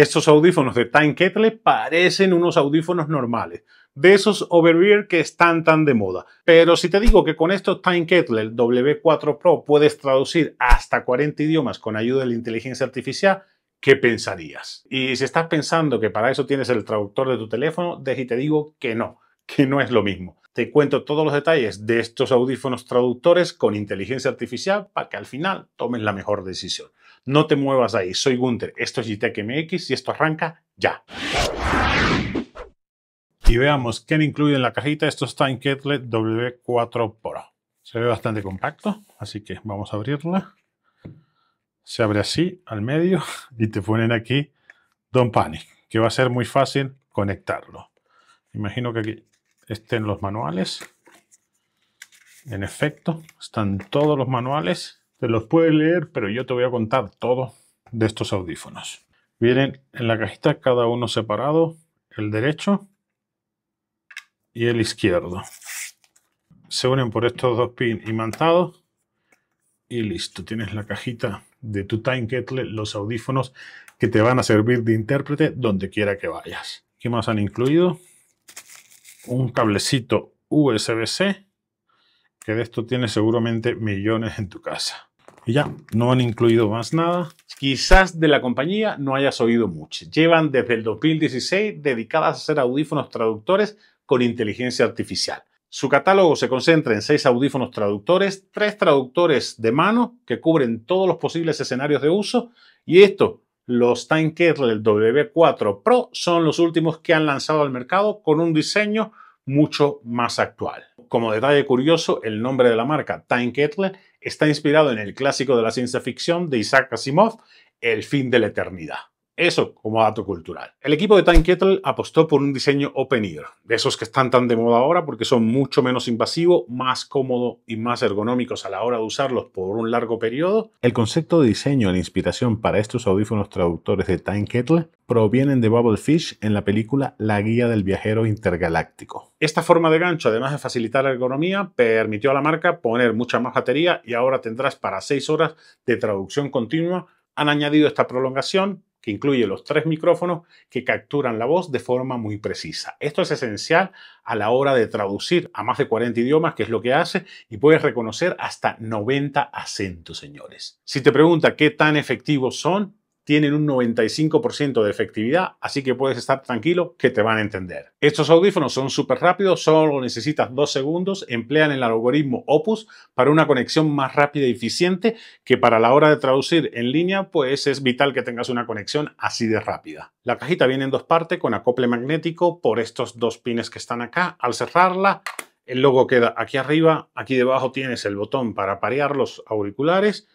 Estos audífonos de Time Kettle parecen unos audífonos normales, de esos over-ear que están tan de moda. Pero si te digo que con estos Time Kettle W4 Pro puedes traducir hasta 40 idiomas con ayuda de la inteligencia artificial, ¿qué pensarías? Y si estás pensando que para eso tienes el traductor de tu teléfono, deje y te digo que no, que no es lo mismo te cuento todos los detalles de estos audífonos traductores con inteligencia artificial para que al final tomes la mejor decisión. No te muevas ahí. Soy Gunter, esto es GTEC MX y esto arranca ya. Y veamos qué incluye en la cajita Esto está en Ketlet W4 Pro. Se ve bastante compacto, así que vamos a abrirla. Se abre así, al medio, y te ponen aquí Don't Panic, que va a ser muy fácil conectarlo. Imagino que aquí estén los manuales. En efecto, están todos los manuales. Te los puedes leer, pero yo te voy a contar todo de estos audífonos. Vienen en la cajita cada uno separado, el derecho y el izquierdo. Se unen por estos dos pins imantados y listo. Tienes la cajita de tu Time Kettle, los audífonos que te van a servir de intérprete donde quiera que vayas. ¿Qué más han incluido? un cablecito USB-C, que de esto tiene seguramente millones en tu casa. Y ya, no han incluido más nada. Quizás de la compañía no hayas oído mucho. Llevan desde el 2016 dedicadas a hacer audífonos traductores con inteligencia artificial. Su catálogo se concentra en seis audífonos traductores, tres traductores de mano que cubren todos los posibles escenarios de uso y esto los Time Kettle W4 Pro son los últimos que han lanzado al mercado con un diseño mucho más actual. Como detalle curioso, el nombre de la marca Time Kettle está inspirado en el clásico de la ciencia ficción de Isaac Asimov, El fin de la eternidad. Eso como dato cultural. El equipo de Time Kettle apostó por un diseño open ear, de esos que están tan de moda ahora porque son mucho menos invasivos, más cómodos y más ergonómicos a la hora de usarlos por un largo periodo. El concepto de diseño e inspiración para estos audífonos traductores de Time Kettle provienen de Bubble Fish en la película La guía del viajero intergaláctico. Esta forma de gancho, además de facilitar la ergonomía, permitió a la marca poner mucha más batería y ahora tendrás para 6 horas de traducción continua. Han añadido esta prolongación que incluye los tres micrófonos que capturan la voz de forma muy precisa. Esto es esencial a la hora de traducir a más de 40 idiomas, que es lo que hace, y puedes reconocer hasta 90 acentos, señores. Si te pregunta qué tan efectivos son, tienen un 95% de efectividad, así que puedes estar tranquilo que te van a entender. Estos audífonos son súper rápidos, solo necesitas dos segundos, emplean el algoritmo Opus para una conexión más rápida y eficiente que para la hora de traducir en línea, pues es vital que tengas una conexión así de rápida. La cajita viene en dos partes con acople magnético por estos dos pines que están acá. Al cerrarla, el logo queda aquí arriba, aquí debajo tienes el botón para parear los auriculares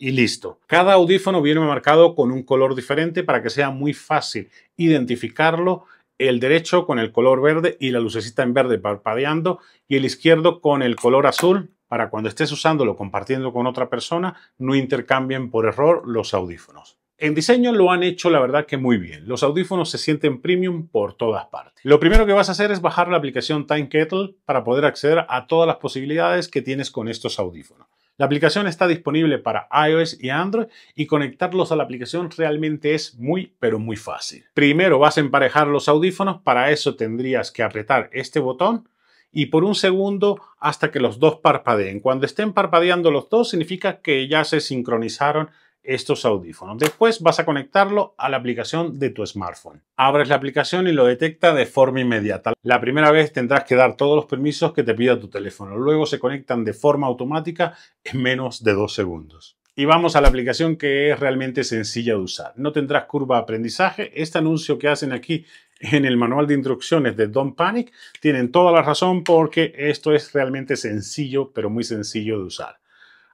y listo. Cada audífono viene marcado con un color diferente para que sea muy fácil identificarlo el derecho con el color verde y la lucecita en verde parpadeando y el izquierdo con el color azul para cuando estés usándolo compartiendo con otra persona no intercambien por error los audífonos. En diseño lo han hecho la verdad que muy bien. Los audífonos se sienten premium por todas partes. Lo primero que vas a hacer es bajar la aplicación Time Kettle para poder acceder a todas las posibilidades que tienes con estos audífonos. La aplicación está disponible para iOS y Android y conectarlos a la aplicación realmente es muy, pero muy fácil. Primero vas a emparejar los audífonos, para eso tendrías que apretar este botón y por un segundo hasta que los dos parpadeen. Cuando estén parpadeando los dos significa que ya se sincronizaron estos audífonos. Después vas a conectarlo a la aplicación de tu smartphone. Abres la aplicación y lo detecta de forma inmediata. La primera vez tendrás que dar todos los permisos que te pida tu teléfono. Luego se conectan de forma automática en menos de dos segundos. Y vamos a la aplicación que es realmente sencilla de usar. No tendrás curva de aprendizaje. Este anuncio que hacen aquí en el manual de instrucciones de Don't Panic tienen toda la razón porque esto es realmente sencillo, pero muy sencillo de usar.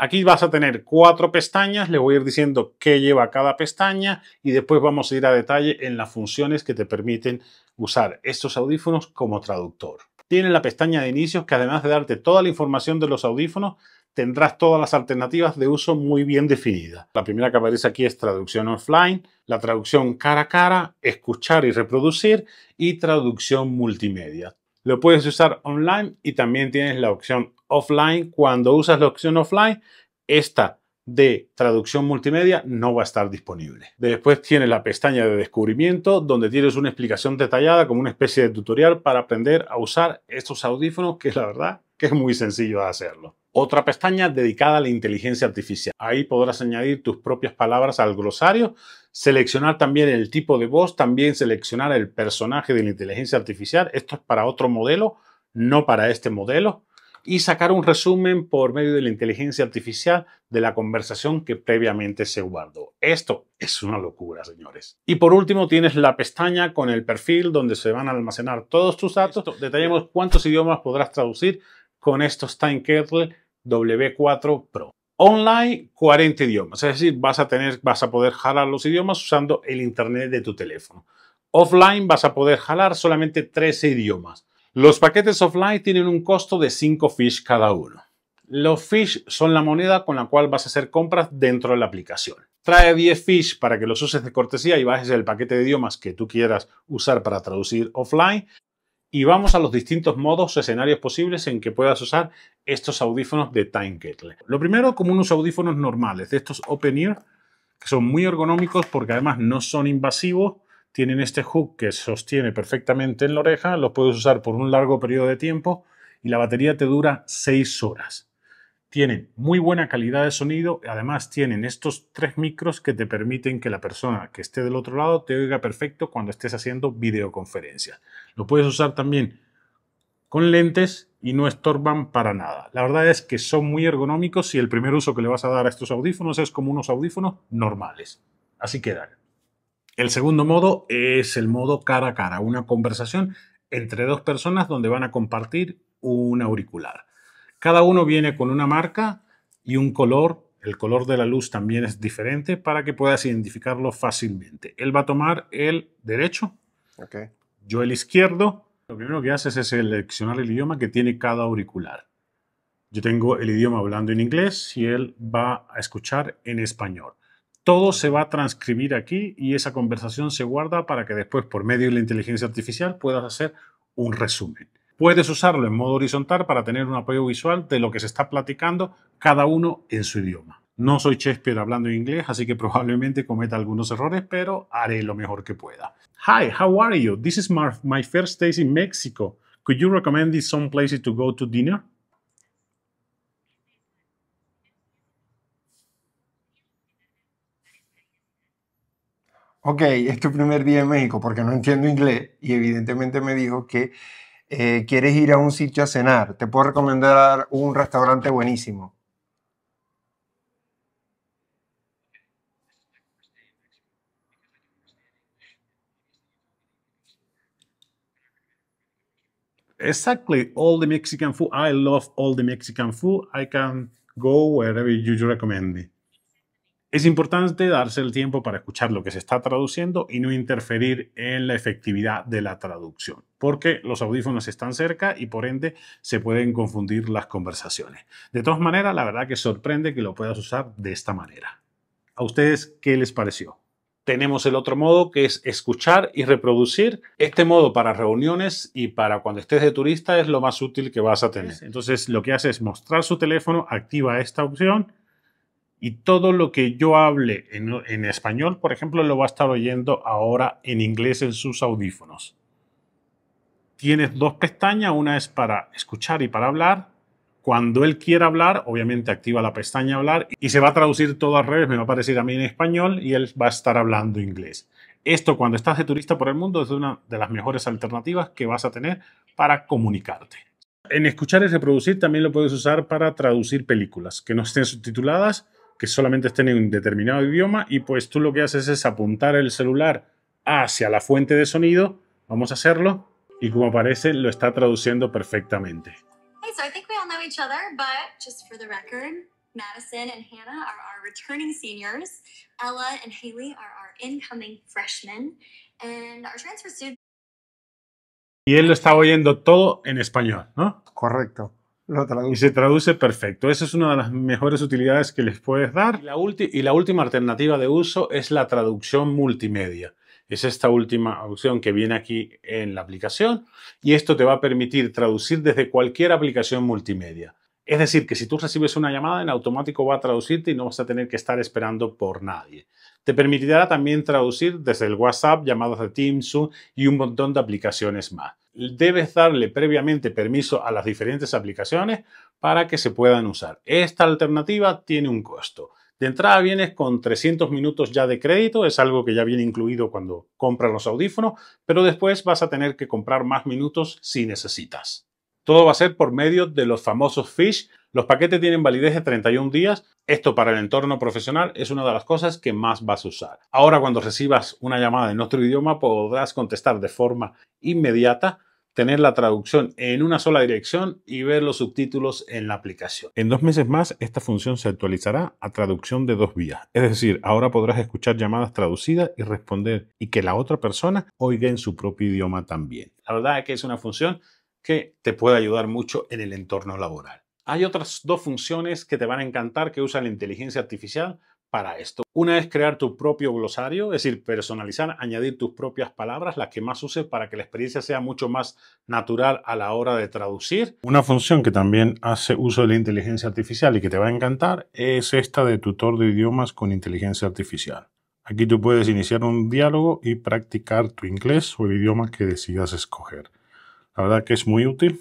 Aquí vas a tener cuatro pestañas, les voy a ir diciendo qué lleva cada pestaña y después vamos a ir a detalle en las funciones que te permiten usar estos audífonos como traductor. Tienes la pestaña de inicios que además de darte toda la información de los audífonos, tendrás todas las alternativas de uso muy bien definidas. La primera que aparece aquí es traducción offline, la traducción cara a cara, escuchar y reproducir y traducción multimedia. Lo puedes usar online y también tienes la opción offline. Cuando usas la opción offline, esta de traducción multimedia no va a estar disponible. Después tienes la pestaña de descubrimiento donde tienes una explicación detallada como una especie de tutorial para aprender a usar estos audífonos que la verdad que es muy sencillo de hacerlo otra pestaña dedicada a la inteligencia artificial. Ahí podrás añadir tus propias palabras al glosario, seleccionar también el tipo de voz, también seleccionar el personaje de la inteligencia artificial. Esto es para otro modelo, no para este modelo. Y sacar un resumen por medio de la inteligencia artificial de la conversación que previamente se guardó. Esto es una locura, señores. Y por último tienes la pestaña con el perfil donde se van a almacenar todos tus datos. Detallemos cuántos idiomas podrás traducir con estos Timekettle W4 Pro. Online, 40 idiomas, es decir, vas a, tener, vas a poder jalar los idiomas usando el Internet de tu teléfono. Offline vas a poder jalar solamente 13 idiomas. Los paquetes offline tienen un costo de 5 fish cada uno. Los fish son la moneda con la cual vas a hacer compras dentro de la aplicación. Trae 10 fish para que los uses de cortesía y bajes el paquete de idiomas que tú quieras usar para traducir offline y vamos a los distintos modos o escenarios posibles en que puedas usar estos audífonos de Time Lo primero, como unos audífonos normales, de estos Open Ear, que son muy ergonómicos porque además no son invasivos, tienen este hook que sostiene perfectamente en la oreja, los puedes usar por un largo periodo de tiempo y la batería te dura 6 horas tienen muy buena calidad de sonido, además tienen estos tres micros que te permiten que la persona que esté del otro lado te oiga perfecto cuando estés haciendo videoconferencia. Lo puedes usar también con lentes y no estorban para nada. La verdad es que son muy ergonómicos y el primer uso que le vas a dar a estos audífonos es como unos audífonos normales. Así quedan. El segundo modo es el modo cara a cara, una conversación entre dos personas donde van a compartir un auricular. Cada uno viene con una marca y un color. El color de la luz también es diferente para que puedas identificarlo fácilmente. Él va a tomar el derecho, yo el izquierdo. Lo primero que haces es seleccionar el idioma que tiene cada auricular. Yo tengo el idioma hablando en inglés y él va a escuchar en español. Todo se va a transcribir aquí y esa conversación se guarda para que después, por medio de la inteligencia artificial, puedas hacer un resumen. Puedes usarlo en modo horizontal para tener un apoyo visual de lo que se está platicando cada uno en su idioma. No soy Shakespeare hablando inglés, así que probablemente cometa algunos errores, pero haré lo mejor que pueda. Hi, how are you? This is my first day in Mexico. Could you recommend some places to go to dinner? ok, es tu primer día en México porque no entiendo inglés y evidentemente me dijo que eh, quieres ir a un sitio a cenar, te puedo recomendar un restaurante buenísimo. Exactly, all the Mexican food. I love all the Mexican food. I can go wherever you recommend me. Es importante darse el tiempo para escuchar lo que se está traduciendo y no interferir en la efectividad de la traducción, porque los audífonos están cerca y por ende se pueden confundir las conversaciones. De todas maneras, la verdad que sorprende que lo puedas usar de esta manera. ¿A ustedes qué les pareció? Tenemos el otro modo que es escuchar y reproducir. Este modo para reuniones y para cuando estés de turista es lo más útil que vas a tener. Entonces lo que hace es mostrar su teléfono, activa esta opción y todo lo que yo hable en, español, por ejemplo, lo va a estar oyendo ahora en inglés en sus audífonos. Tienes dos pestañas, una es para escuchar y para hablar. Cuando él quiera hablar, obviamente activa la pestaña hablar y se va a traducir todo al revés, me va a aparecer a mí en español y él va a estar hablando inglés. Esto cuando estás de turista por el mundo es una de las mejores alternativas que vas a tener para comunicarte. En escuchar y reproducir también lo puedes usar para traducir películas que no estén subtituladas que solamente estén en un determinado idioma y pues tú lo que haces es apuntar el celular hacia la fuente de sonido. Vamos a hacerlo y como parece lo está traduciendo perfectamente. Y él lo está oyendo todo en español, ¿no? Correcto. Y se traduce perfecto. Esa es una de las mejores utilidades que les puedes dar. y la última alternativa de uso es la traducción multimedia. Es esta última opción que viene aquí en la aplicación y esto te va a permitir traducir desde cualquier aplicación multimedia. Es decir, que si tú recibes una llamada, en automático va a traducirte y no vas a tener que estar esperando por nadie. Te permitirá también traducir desde el WhatsApp, llamadas de Teams y un montón de aplicaciones más. Debes darle previamente permiso a las diferentes aplicaciones para que se puedan usar. Esta alternativa tiene un costo. De entrada vienes con 300 minutos ya de crédito, es algo que ya viene incluido cuando compras los audífonos, pero después vas a tener que comprar más minutos si necesitas. Todo va a ser por medio de los famosos fish. Los paquetes tienen validez de 31 días. Esto para el entorno profesional es una de las cosas que más vas a usar. Ahora cuando recibas una llamada en otro idioma podrás contestar de forma inmediata tener la traducción en una sola dirección y ver los subtítulos en la aplicación. En dos meses más, esta función se actualizará a traducción de dos vías. Es decir, ahora podrás escuchar llamadas traducidas y responder y que la otra persona oiga en su propio idioma también. La verdad es que es una función que te puede ayudar mucho en el entorno laboral. Hay otras dos funciones que te van a encantar que usan la inteligencia artificial para esto. Una es crear tu propio glosario, es decir, personalizar, añadir tus propias palabras, las que más uses para que la experiencia sea mucho más natural a la hora de traducir. Una función que también hace uso de la inteligencia artificial y que te va a encantar es esta de tutor de idiomas con inteligencia artificial. Aquí tú puedes iniciar un diálogo y practicar tu inglés o el idioma que decidas escoger. La verdad que es muy útil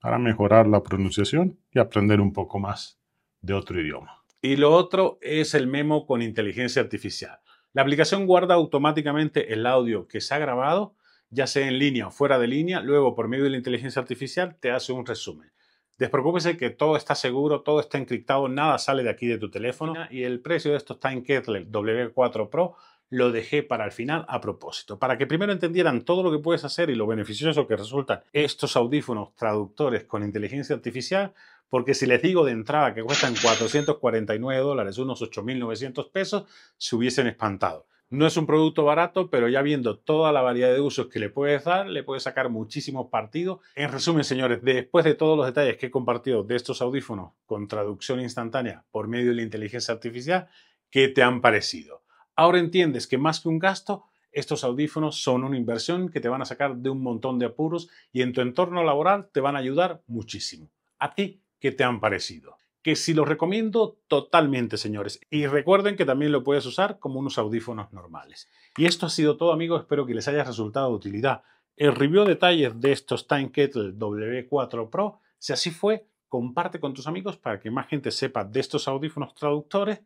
para mejorar la pronunciación y aprender un poco más de otro idioma. Y lo otro es el memo con inteligencia artificial. La aplicación guarda automáticamente el audio que se ha grabado, ya sea en línea o fuera de línea, luego por medio de la inteligencia artificial te hace un resumen. Despreocúpese que todo está seguro, todo está encriptado, nada sale de aquí de tu teléfono y el precio de esto está en Kettle W4 Pro lo dejé para el final a propósito, para que primero entendieran todo lo que puedes hacer y lo beneficioso que resultan estos audífonos traductores con inteligencia artificial, porque si les digo de entrada que cuestan 449 dólares, unos 8.900 pesos, se hubiesen espantado. No es un producto barato, pero ya viendo toda la variedad de usos que le puedes dar, le puedes sacar muchísimos partidos. En resumen, señores, después de todos los detalles que he compartido de estos audífonos con traducción instantánea por medio de la inteligencia artificial, ¿qué te han parecido? Ahora entiendes que más que un gasto, estos audífonos son una inversión que te van a sacar de un montón de apuros y en tu entorno laboral te van a ayudar muchísimo. ¿A ti qué te han parecido? Que si los recomiendo totalmente, señores. Y recuerden que también lo puedes usar como unos audífonos normales. Y esto ha sido todo, amigos. Espero que les haya resultado de utilidad. El review de detalles de estos Time Kettle W4 Pro. Si así fue, comparte con tus amigos para que más gente sepa de estos audífonos traductores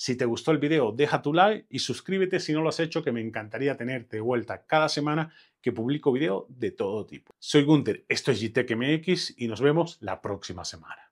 si te gustó el video, deja tu like y suscríbete si no lo has hecho, que me encantaría tenerte de vuelta cada semana que publico video de todo tipo. Soy Gunter, esto es GTEC MX y nos vemos la próxima semana.